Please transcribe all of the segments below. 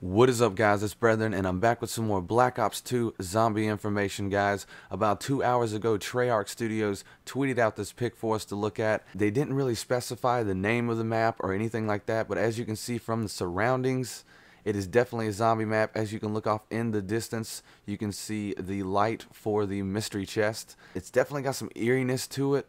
What is up guys, it's Brethren and I'm back with some more Black Ops 2 zombie information guys. About two hours ago, Treyarch Studios tweeted out this pic for us to look at. They didn't really specify the name of the map or anything like that, but as you can see from the surroundings, it is definitely a zombie map. As you can look off in the distance, you can see the light for the mystery chest. It's definitely got some eeriness to it.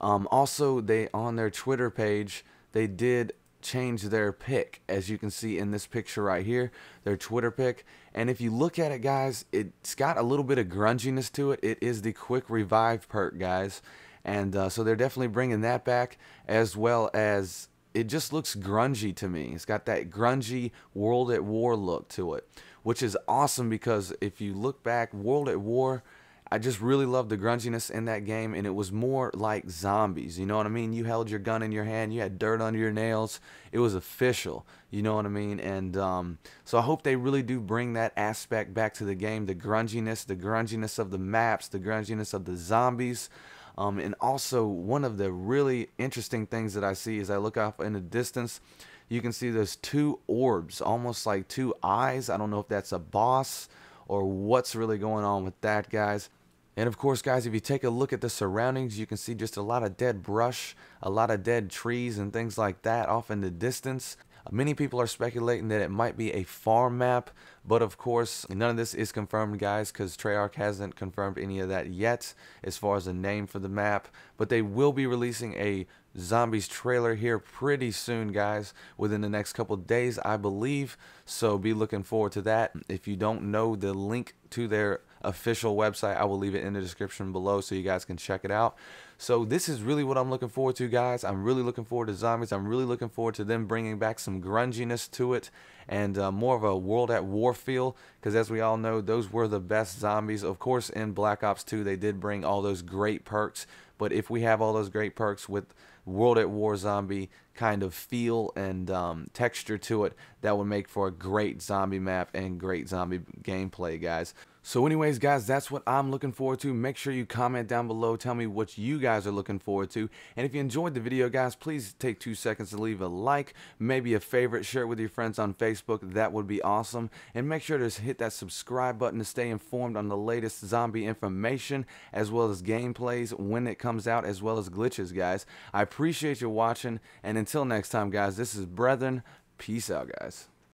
Um, also, they on their Twitter page, they did change their pick, as you can see in this picture right here, their Twitter pick. And if you look at it, guys, it's got a little bit of grunginess to it. It is the Quick Revive perk, guys. And uh, so they're definitely bringing that back, as well as it just looks grungy to me. It's got that grungy World at War look to it, which is awesome because if you look back, World at War I just really loved the grunginess in that game, and it was more like zombies. You know what I mean? You held your gun in your hand, you had dirt under your nails. It was official. You know what I mean? And um, so I hope they really do bring that aspect back to the game the grunginess, the grunginess of the maps, the grunginess of the zombies. Um, and also, one of the really interesting things that I see is I look off in the distance, you can see those two orbs, almost like two eyes. I don't know if that's a boss or what's really going on with that, guys. And of course, guys, if you take a look at the surroundings, you can see just a lot of dead brush, a lot of dead trees and things like that off in the distance. Uh, many people are speculating that it might be a farm map, but of course, none of this is confirmed, guys, because Treyarch hasn't confirmed any of that yet as far as the name for the map. But they will be releasing a Zombies trailer here pretty soon, guys, within the next couple days, I believe. So be looking forward to that. If you don't know the link to their official website. I will leave it in the description below so you guys can check it out. So this is really what I'm looking forward to, guys. I'm really looking forward to zombies. I'm really looking forward to them bringing back some grunginess to it and uh, more of a World at War feel because as we all know, those were the best zombies. Of course, in Black Ops 2, they did bring all those great perks, but if we have all those great perks with World at War zombie kind of feel and um, texture to it, that would make for a great zombie map and great zombie gameplay, guys. So anyways, guys, that's what I'm looking forward to. Make sure you comment down below. Tell me what you guys are looking forward to. And if you enjoyed the video, guys, please take two seconds to leave a like, maybe a favorite, share it with your friends on Facebook. That would be awesome. And make sure to hit that subscribe button to stay informed on the latest zombie information, as well as gameplays when it comes out, as well as glitches, guys. I appreciate you watching. And until next time, guys, this is Brethren. Peace out, guys.